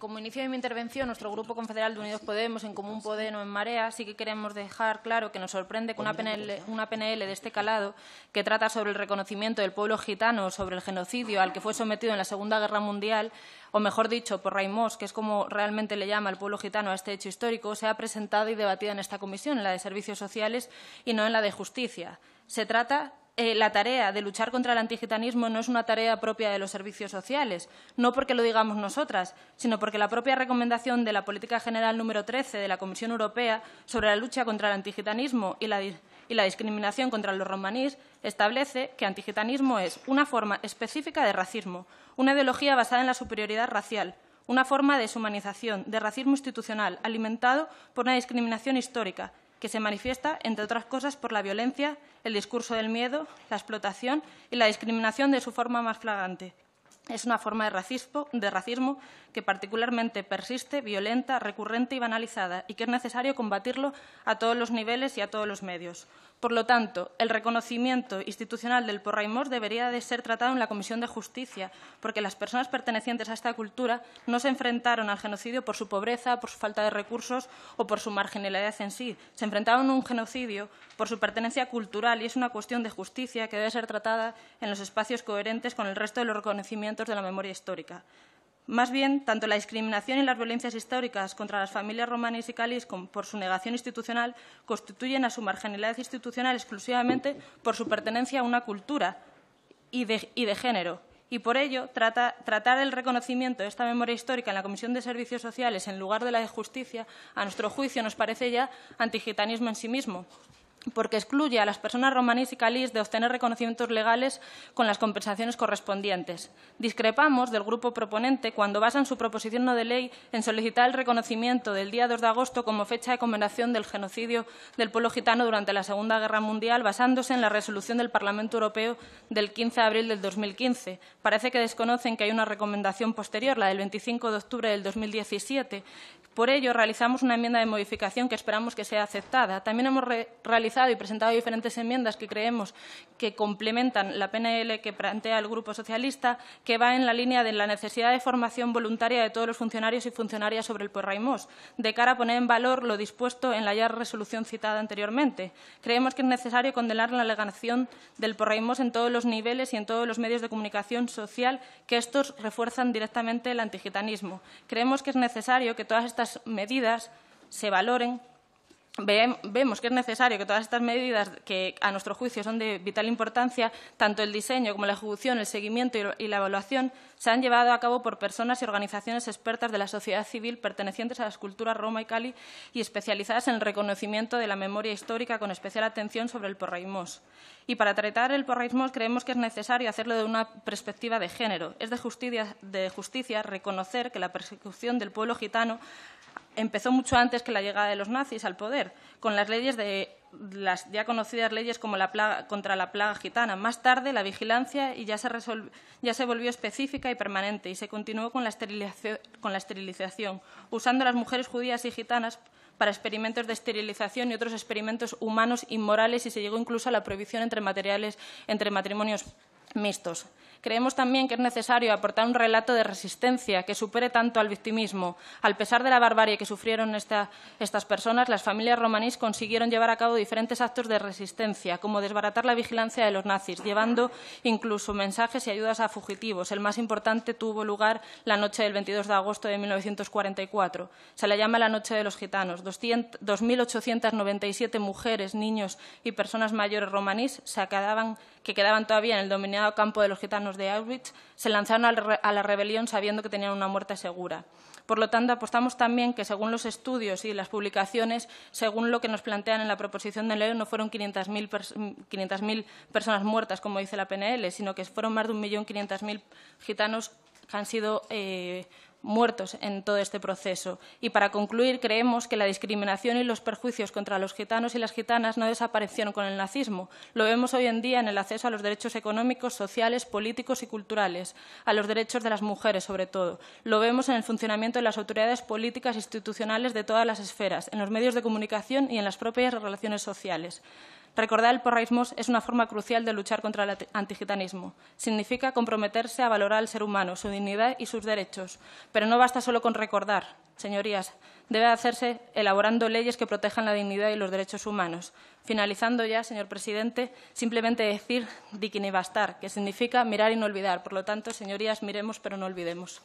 como inicio de mi intervención, nuestro Grupo Confederal de Unidos Podemos, en Común Podemos, en Marea, sí que queremos dejar claro que nos sorprende que una PNL, de este calado, que trata sobre el reconocimiento del pueblo gitano, sobre el genocidio al que fue sometido en la Segunda Guerra Mundial, o mejor dicho, por Raimós, que es como realmente le llama el pueblo gitano a este hecho histórico, se ha presentado y debatido en esta comisión, en la de Servicios Sociales y no en la de Justicia. Se trata eh, la tarea de luchar contra el antigitanismo no es una tarea propia de los servicios sociales, no porque lo digamos nosotras, sino porque la propia recomendación de la Política General número 13 de la Comisión Europea sobre la lucha contra el antigitanismo y la, y la discriminación contra los romaníes establece que antigitanismo es una forma específica de racismo, una ideología basada en la superioridad racial, una forma de deshumanización, de racismo institucional, alimentado por una discriminación histórica, que se manifiesta, entre otras cosas, por la violencia, el discurso del miedo, la explotación y la discriminación de su forma más flagrante. Es una forma de racismo, de racismo que particularmente persiste, violenta, recurrente y banalizada, y que es necesario combatirlo a todos los niveles y a todos los medios. Por lo tanto, el reconocimiento institucional del Porraimós debería de ser tratado en la Comisión de Justicia, porque las personas pertenecientes a esta cultura no se enfrentaron al genocidio por su pobreza, por su falta de recursos o por su marginalidad en sí. Se enfrentaron a un genocidio por su pertenencia cultural y es una cuestión de justicia que debe ser tratada en los espacios coherentes con el resto de los reconocimientos de la memoria histórica. Más bien, tanto la discriminación y las violencias históricas contra las familias romanas y calis, por su negación institucional constituyen a su marginalidad institucional exclusivamente por su pertenencia a una cultura y de, género, y por ello tratar el reconocimiento de esta memoria histórica en la Comisión de Servicios Sociales en lugar de la de Justicia, a nuestro juicio nos parece ya antigitanismo en sí mismo porque excluye a las personas romaníes y calís de obtener reconocimientos legales con las compensaciones correspondientes. Discrepamos del grupo proponente cuando basan su proposición no de ley en solicitar el reconocimiento del día 2 de agosto como fecha de conmemoración del genocidio del pueblo gitano durante la Segunda Guerra Mundial, basándose en la resolución del Parlamento Europeo del 15 de abril del 2015. Parece que desconocen que hay una recomendación posterior, la del 25 de octubre del 2017. Por ello, realizamos una enmienda de modificación que esperamos que sea aceptada. También hemos realizado y presentado diferentes enmiendas que creemos que complementan la PNL que plantea el Grupo Socialista, que va en la línea de la necesidad de formación voluntaria de todos los funcionarios y funcionarias sobre el Porraimós, de cara a poner en valor lo dispuesto en la ya resolución citada anteriormente. Creemos que es necesario condenar la alegación del Porraimós en todos los niveles y en todos los medios de comunicación social, que estos refuerzan directamente el antigitanismo. Creemos que es necesario que todas estas medidas se valoren vemos que es necesario que todas estas medidas que a nuestro juicio son de vital importancia, tanto el diseño como la ejecución, el seguimiento y la evaluación, se han llevado a cabo por personas y organizaciones expertas de la sociedad civil pertenecientes a las culturas Roma y Cali y especializadas en el reconocimiento de la memoria histórica con especial atención sobre el porraismos. Y para tratar el porraimós creemos que es necesario hacerlo de una perspectiva de género. Es de justicia, de justicia reconocer que la persecución del pueblo gitano empezó mucho antes que la llegada de los nazis al poder, con las leyes de las ya conocidas leyes como la contra la plaga gitana. Más tarde, la vigilancia y ya, se volvió específica y permanente y se continuó con la, esterilización, usando a las mujeres judías y gitanas para experimentos de esterilización y otros experimentos humanos inmorales y se llegó incluso a la prohibición entre, materiales, entre matrimonios mixtos. Creemos también que es necesario aportar un relato de resistencia que supere tanto al victimismo. Al pesar de la barbarie que sufrieron estas personas, las familias romanís consiguieron llevar a cabo diferentes actos de resistencia, como desbaratar la vigilancia de los nazis, llevando incluso mensajes y ayudas a fugitivos. El más importante tuvo lugar la noche del 22 de agosto de 1944. Se la llama la Noche de los Gitanos. 2.897 mujeres, niños y personas mayores romaníes se que quedaban todavía en el dominado campo de los gitanos de Auschwitz se lanzaron a la rebelión sabiendo que tenían una muerte segura. Por lo tanto, apostamos también que, según los estudios y las publicaciones, según lo que nos plantean en la proposición de ley, no fueron 500.000 personas muertas, como dice la PNL, sino que fueron más de 1.500.000 gitanos que han sido eh, muertos en todo este proceso. Y para concluir, creemos que la discriminación y los perjuicios contra los gitanos y las gitanas no desaparecieron con el nazismo. Lo vemos hoy en día en el acceso a los derechos económicos, sociales, políticos y culturales, a los derechos de las mujeres sobre todo. Lo vemos en el funcionamiento de las autoridades políticas e institucionales de todas las esferas, en los medios de comunicación y en las propias relaciones sociales. Recordar el porraísmos es una forma crucial de luchar contra el antigitanismo. Significa comprometerse a valorar al ser humano, su dignidad y sus derechos. Pero no basta solo con recordar, señorías. Debe hacerse elaborando leyes que protejan la dignidad y los derechos humanos. Finalizando ya, señor presidente, simplemente decir bastar, que significa mirar y no olvidar. Por lo tanto, señorías, miremos pero no olvidemos.